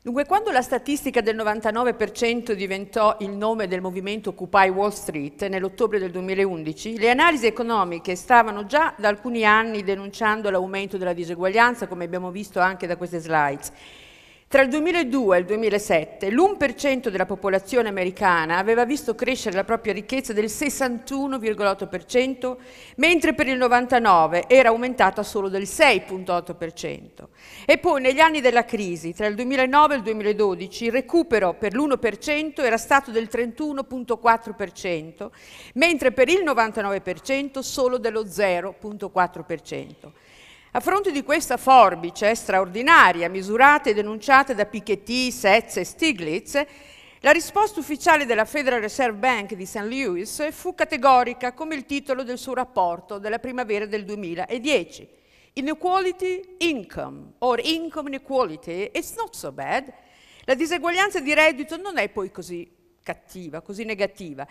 Dunque, quando la statistica del 99% diventò il nome del movimento Occupy Wall Street nell'ottobre del 2011, le analisi economiche stavano già da alcuni anni denunciando l'aumento della diseguaglianza, come abbiamo visto anche da queste slides. Tra il 2002 e il 2007 l'1% della popolazione americana aveva visto crescere la propria ricchezza del 61,8%, mentre per il 99 era aumentata solo del 6,8%. E poi negli anni della crisi, tra il 2009 e il 2012, il recupero per l'1% era stato del 31,4%, mentre per il 99% solo dello 0,4%. A fronte di questa forbice straordinaria, misurata e denunciata da Piketty, Setz e Stiglitz, la risposta ufficiale della Federal Reserve Bank di St. Louis fu categorica come il titolo del suo rapporto della primavera del 2010. Inequality income, or income inequality, it's not so bad. La diseguaglianza di reddito non è poi così cattiva, così negativa.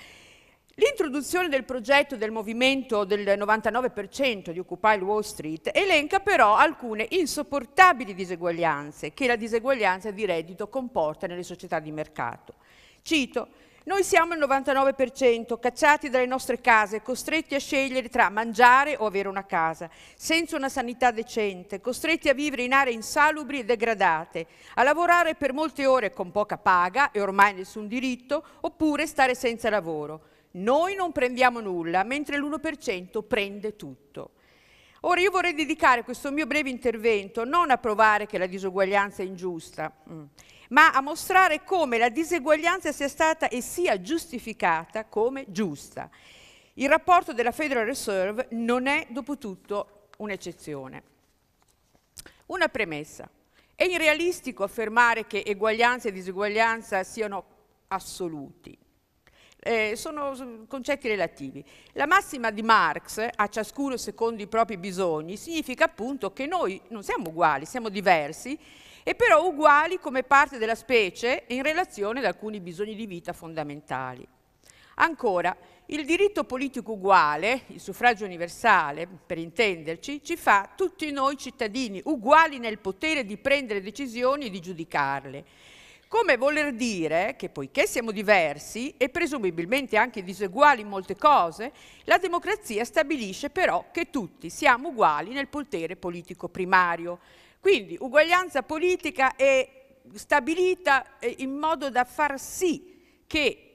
L'introduzione del progetto del movimento del 99% di Occupy Wall Street elenca però alcune insopportabili diseguaglianze che la diseguaglianza di reddito comporta nelle società di mercato. Cito, noi siamo il 99% cacciati dalle nostre case, costretti a scegliere tra mangiare o avere una casa, senza una sanità decente, costretti a vivere in aree insalubri e degradate, a lavorare per molte ore con poca paga e ormai nessun diritto, oppure stare senza lavoro. Noi non prendiamo nulla, mentre l'1% prende tutto. Ora io vorrei dedicare questo mio breve intervento non a provare che la disuguaglianza è ingiusta, mm, ma a mostrare come la diseguaglianza sia stata e sia giustificata come giusta. Il rapporto della Federal Reserve non è dopo tutto un'eccezione. Una premessa. È irrealistico affermare che eguaglianza e diseguaglianza siano assoluti eh, sono concetti relativi. La massima di Marx, a ciascuno secondo i propri bisogni, significa appunto che noi non siamo uguali, siamo diversi e però uguali come parte della specie in relazione ad alcuni bisogni di vita fondamentali. Ancora, il diritto politico uguale, il suffragio universale, per intenderci, ci fa tutti noi cittadini uguali nel potere di prendere decisioni e di giudicarle. Come voler dire che poiché siamo diversi e presumibilmente anche diseguali in molte cose, la democrazia stabilisce però che tutti siamo uguali nel potere politico primario. Quindi uguaglianza politica è stabilita eh, in modo da far sì che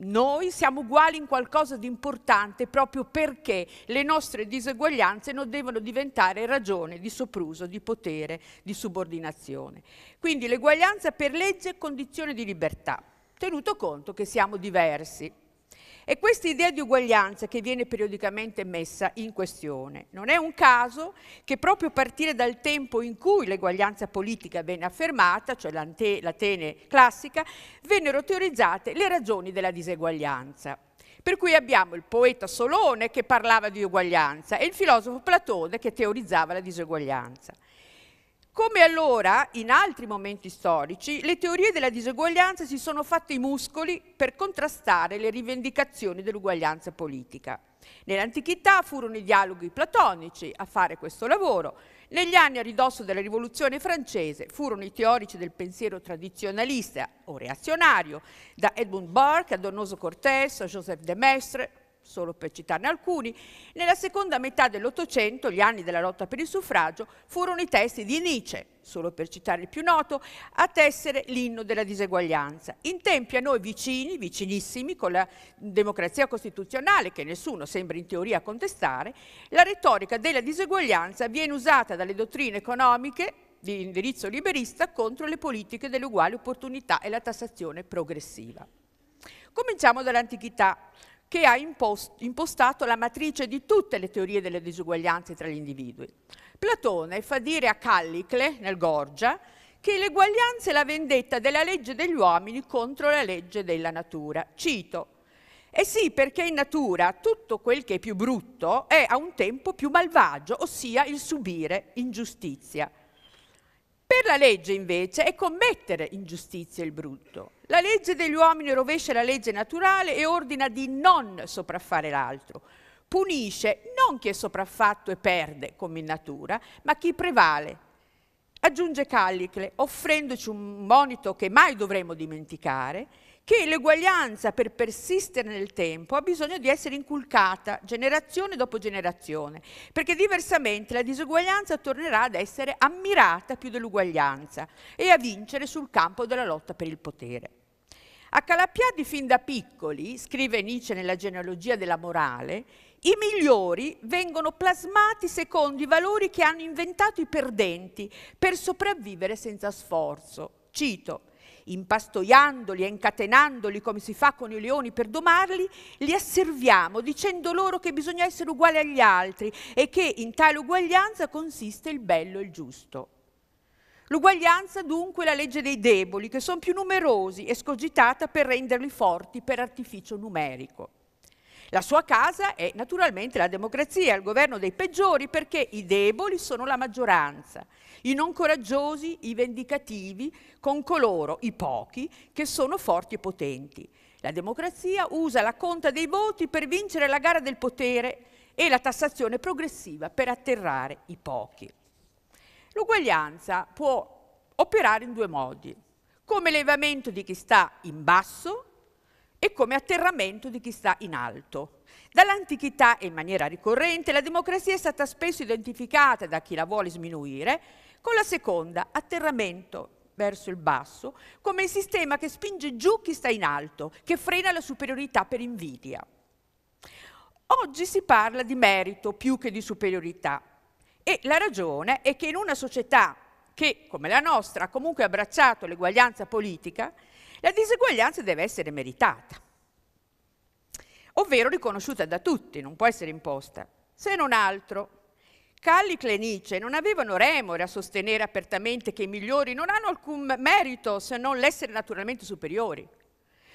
noi siamo uguali in qualcosa di importante proprio perché le nostre diseguaglianze non devono diventare ragione di sopruso, di potere, di subordinazione. Quindi l'eguaglianza per legge è condizione di libertà, tenuto conto che siamo diversi. E questa idea di uguaglianza che viene periodicamente messa in questione. Non è un caso che proprio a partire dal tempo in cui l'eguaglianza politica venne affermata, cioè l'Atene classica, vennero teorizzate le ragioni della diseguaglianza. Per cui abbiamo il poeta Solone che parlava di uguaglianza e il filosofo Platone che teorizzava la diseguaglianza. Come allora, in altri momenti storici, le teorie della diseguaglianza si sono fatte i muscoli per contrastare le rivendicazioni dell'uguaglianza politica. Nell'antichità furono i dialoghi platonici a fare questo lavoro. Negli anni a ridosso della rivoluzione francese furono i teorici del pensiero tradizionalista o reazionario, da Edmund Burke a Donoso Cortés a Joseph de Maistre, solo per citarne alcuni, nella seconda metà dell'Ottocento, gli anni della lotta per il suffragio, furono i testi di Nietzsche, solo per citare il più noto, a tessere l'inno della diseguaglianza. In tempi a noi vicini, vicinissimi, con la democrazia costituzionale, che nessuno sembra in teoria contestare, la retorica della diseguaglianza viene usata dalle dottrine economiche di indirizzo liberista contro le politiche delle uguali opportunità e la tassazione progressiva. Cominciamo dall'antichità che ha impostato la matrice di tutte le teorie delle disuguaglianze tra gli individui. Platone fa dire a Callicle, nel Gorgia, che l'eguaglianza è la vendetta della legge degli uomini contro la legge della natura. Cito, eh sì, perché in natura tutto quel che è più brutto è a un tempo più malvagio, ossia il subire ingiustizia. Per la legge invece è commettere ingiustizia il brutto. La legge degli uomini rovescia la legge naturale e ordina di non sopraffare l'altro. Punisce non chi è sopraffatto e perde, come in natura, ma chi prevale. Aggiunge Callicle, offrendoci un monito che mai dovremo dimenticare, che l'eguaglianza per persistere nel tempo ha bisogno di essere inculcata generazione dopo generazione, perché diversamente la disuguaglianza tornerà ad essere ammirata più dell'uguaglianza e a vincere sul campo della lotta per il potere. A Calapiadi fin da piccoli, scrive Nietzsche nella genealogia della morale, i migliori vengono plasmati secondo i valori che hanno inventato i perdenti per sopravvivere senza sforzo. Cito, impastoiandoli e incatenandoli come si fa con i leoni per domarli, li asserviamo dicendo loro che bisogna essere uguali agli altri e che in tale uguaglianza consiste il bello e il giusto. L'uguaglianza dunque è la legge dei deboli, che sono più numerosi, escogitata per renderli forti per artificio numerico. La sua casa è naturalmente la democrazia, il governo dei peggiori perché i deboli sono la maggioranza, i non coraggiosi, i vendicativi, con coloro, i pochi, che sono forti e potenti. La democrazia usa la conta dei voti per vincere la gara del potere e la tassazione progressiva per atterrare i pochi. L'uguaglianza può operare in due modi, come elevamento di chi sta in basso e come atterramento di chi sta in alto. Dall'antichità e in maniera ricorrente la democrazia è stata spesso identificata da chi la vuole sminuire con la seconda, atterramento verso il basso, come il sistema che spinge giù chi sta in alto, che frena la superiorità per invidia. Oggi si parla di merito più che di superiorità e la ragione è che in una società che, come la nostra, ha comunque abbracciato l'eguaglianza politica, la diseguaglianza deve essere meritata, ovvero riconosciuta da tutti, non può essere imposta. Se non altro, Callicle e Nietzsche non avevano remore a sostenere apertamente che i migliori non hanno alcun merito se non l'essere naturalmente superiori.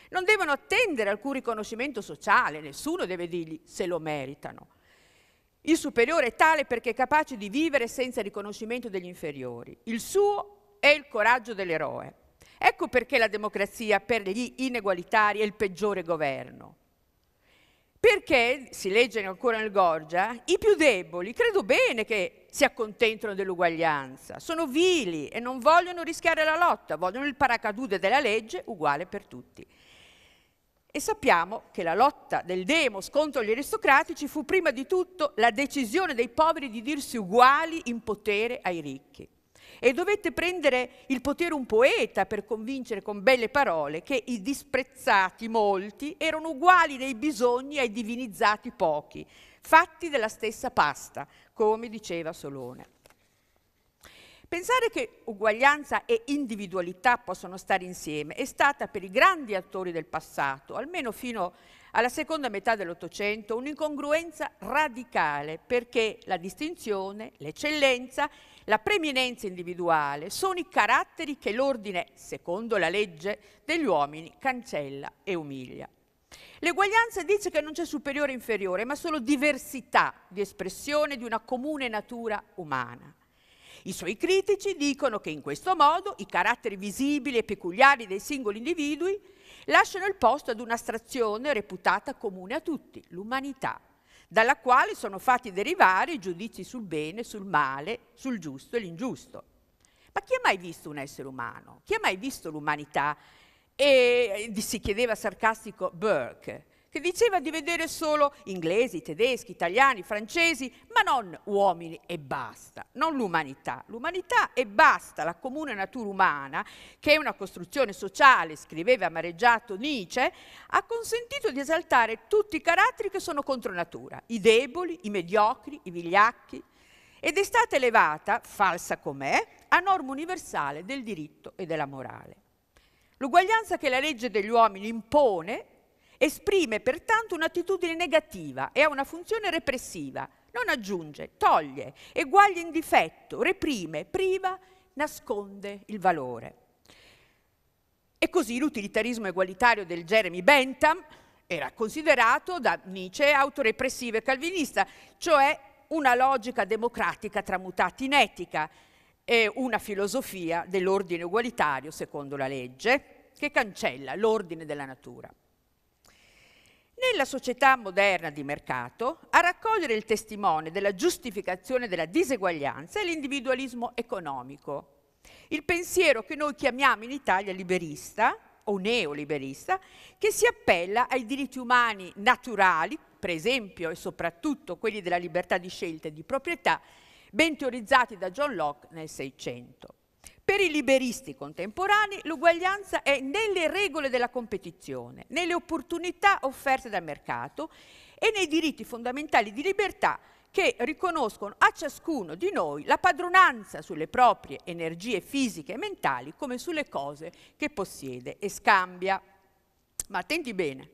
Non devono attendere alcun riconoscimento sociale, nessuno deve dirgli se lo meritano. Il superiore è tale perché è capace di vivere senza riconoscimento degli inferiori. Il suo è il coraggio dell'eroe. Ecco perché la democrazia per gli inegualitari è il peggiore governo. Perché, si legge ancora nel Gorgia, i più deboli credo bene che si accontentano dell'uguaglianza, sono vili e non vogliono rischiare la lotta, vogliono il paracadute della legge uguale per tutti. E sappiamo che la lotta del demos contro gli aristocratici fu prima di tutto la decisione dei poveri di dirsi uguali in potere ai ricchi e dovette prendere il potere un poeta per convincere con belle parole che i disprezzati molti erano uguali nei bisogni ai divinizzati pochi, fatti della stessa pasta, come diceva Solone. Pensare che uguaglianza e individualità possono stare insieme è stata per i grandi attori del passato, almeno fino alla seconda metà dell'Ottocento, un'incongruenza radicale perché la distinzione, l'eccellenza la preminenza individuale sono i caratteri che l'ordine, secondo la legge, degli uomini cancella e umilia. L'eguaglianza dice che non c'è superiore e inferiore, ma solo diversità di espressione di una comune natura umana. I suoi critici dicono che in questo modo i caratteri visibili e peculiari dei singoli individui lasciano il posto ad un'astrazione reputata comune a tutti, l'umanità dalla quale sono fatti derivare i giudizi sul bene, sul male, sul giusto e l'ingiusto. Ma chi ha mai visto un essere umano? Chi ha mai visto l'umanità? E eh, si chiedeva sarcastico Burke che diceva di vedere solo inglesi, tedeschi, italiani, francesi, ma non uomini e basta, non l'umanità. L'umanità e basta, la comune natura umana, che è una costruzione sociale, scriveva amareggiato Nietzsche, ha consentito di esaltare tutti i caratteri che sono contro natura, i deboli, i mediocri, i vigliacchi, ed è stata elevata, falsa com'è, a norma universale del diritto e della morale. L'uguaglianza che la legge degli uomini impone Esprime pertanto un'attitudine negativa e ha una funzione repressiva. Non aggiunge, toglie, eguaglia in difetto, reprime, priva, nasconde il valore. E così l'utilitarismo egualitario del Jeremy Bentham era considerato da Nietzsche autorepressivo e calvinista, cioè una logica democratica tramutata in etica e una filosofia dell'ordine ugualitario secondo la legge che cancella l'ordine della natura nella società moderna di mercato, a raccogliere il testimone della giustificazione della diseguaglianza è l'individualismo economico, il pensiero che noi chiamiamo in Italia liberista o neoliberista, che si appella ai diritti umani naturali, per esempio e soprattutto quelli della libertà di scelta e di proprietà, ben teorizzati da John Locke nel Seicento. Per i liberisti contemporanei l'uguaglianza è nelle regole della competizione, nelle opportunità offerte dal mercato e nei diritti fondamentali di libertà che riconoscono a ciascuno di noi la padronanza sulle proprie energie fisiche e mentali come sulle cose che possiede e scambia. Ma attenti bene,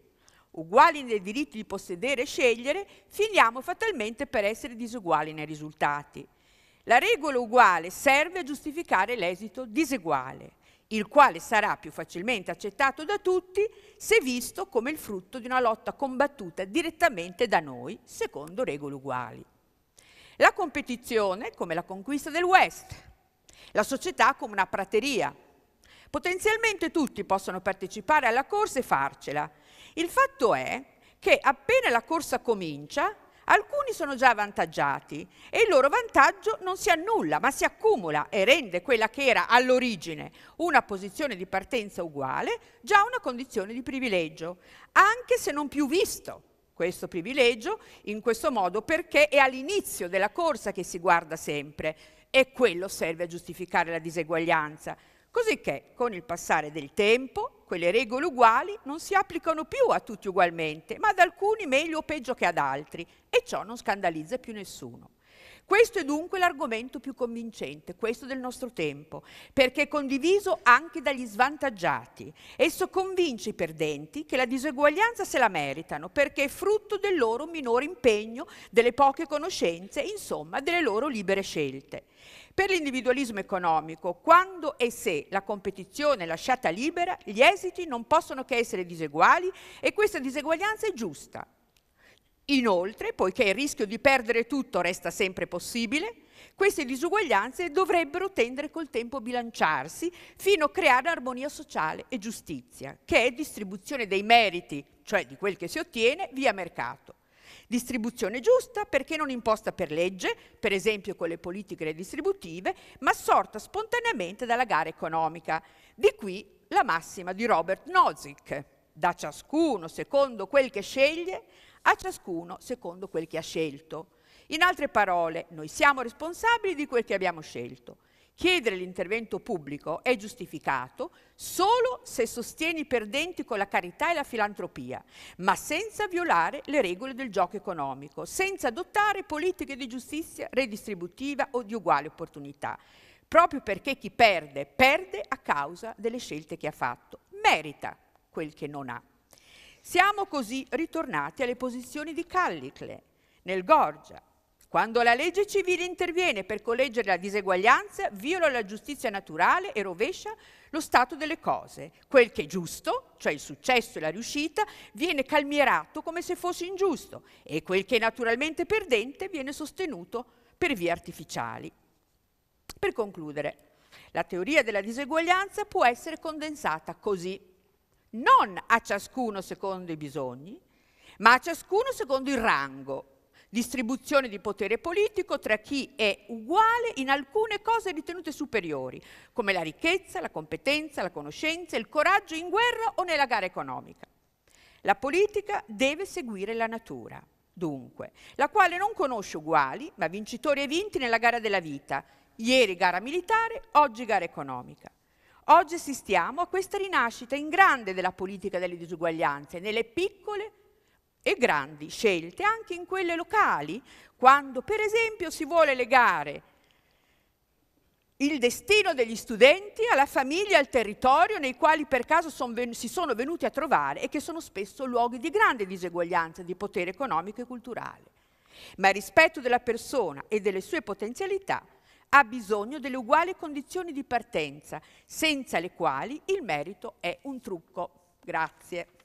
uguali nei diritti di possedere e scegliere, finiamo fatalmente per essere disuguali nei risultati. La regola uguale serve a giustificare l'esito diseguale, il quale sarà più facilmente accettato da tutti se visto come il frutto di una lotta combattuta direttamente da noi, secondo regole uguali. La competizione come la conquista del West, la società come una prateria. Potenzialmente tutti possono partecipare alla corsa e farcela. Il fatto è che appena la corsa comincia, Alcuni sono già avvantaggiati e il loro vantaggio non si annulla, ma si accumula e rende quella che era all'origine una posizione di partenza uguale già una condizione di privilegio, anche se non più visto questo privilegio in questo modo perché è all'inizio della corsa che si guarda sempre e quello serve a giustificare la diseguaglianza. Cosicché, con il passare del tempo, quelle regole uguali non si applicano più a tutti ugualmente, ma ad alcuni meglio o peggio che ad altri, e ciò non scandalizza più nessuno. Questo è dunque l'argomento più convincente, questo del nostro tempo, perché è condiviso anche dagli svantaggiati. Esso convince i perdenti che la diseguaglianza se la meritano perché è frutto del loro minore impegno, delle poche conoscenze, insomma delle loro libere scelte. Per l'individualismo economico, quando e se la competizione è lasciata libera, gli esiti non possono che essere diseguali e questa diseguaglianza è giusta, Inoltre, poiché il rischio di perdere tutto resta sempre possibile, queste disuguaglianze dovrebbero tendere col tempo a bilanciarsi fino a creare armonia sociale e giustizia, che è distribuzione dei meriti, cioè di quel che si ottiene, via mercato. Distribuzione giusta perché non imposta per legge, per esempio con le politiche redistributive, ma sorta spontaneamente dalla gara economica. Di qui la massima di Robert Nozick. Da ciascuno, secondo quel che sceglie, a ciascuno secondo quel che ha scelto. In altre parole, noi siamo responsabili di quel che abbiamo scelto. Chiedere l'intervento pubblico è giustificato solo se sostieni i perdenti con la carità e la filantropia, ma senza violare le regole del gioco economico, senza adottare politiche di giustizia redistributiva o di uguale opportunità, proprio perché chi perde, perde a causa delle scelte che ha fatto, merita quel che non ha. Siamo così ritornati alle posizioni di Callicle, nel Gorgia. Quando la legge civile interviene per correggere la diseguaglianza, viola la giustizia naturale e rovescia lo stato delle cose. Quel che è giusto, cioè il successo e la riuscita, viene calmierato come se fosse ingiusto e quel che è naturalmente perdente viene sostenuto per vie artificiali. Per concludere, la teoria della diseguaglianza può essere condensata così non a ciascuno secondo i bisogni, ma a ciascuno secondo il rango, distribuzione di potere politico tra chi è uguale in alcune cose ritenute superiori, come la ricchezza, la competenza, la conoscenza, il coraggio in guerra o nella gara economica. La politica deve seguire la natura, dunque, la quale non conosce uguali, ma vincitori e vinti nella gara della vita, ieri gara militare, oggi gara economica. Oggi assistiamo a questa rinascita in grande della politica delle disuguaglianze, nelle piccole e grandi scelte, anche in quelle locali, quando per esempio si vuole legare il destino degli studenti alla famiglia, al territorio nei quali per caso son si sono venuti a trovare e che sono spesso luoghi di grande diseguaglianza di potere economico e culturale. Ma il rispetto della persona e delle sue potenzialità ha bisogno delle uguali condizioni di partenza, senza le quali il merito è un trucco. Grazie.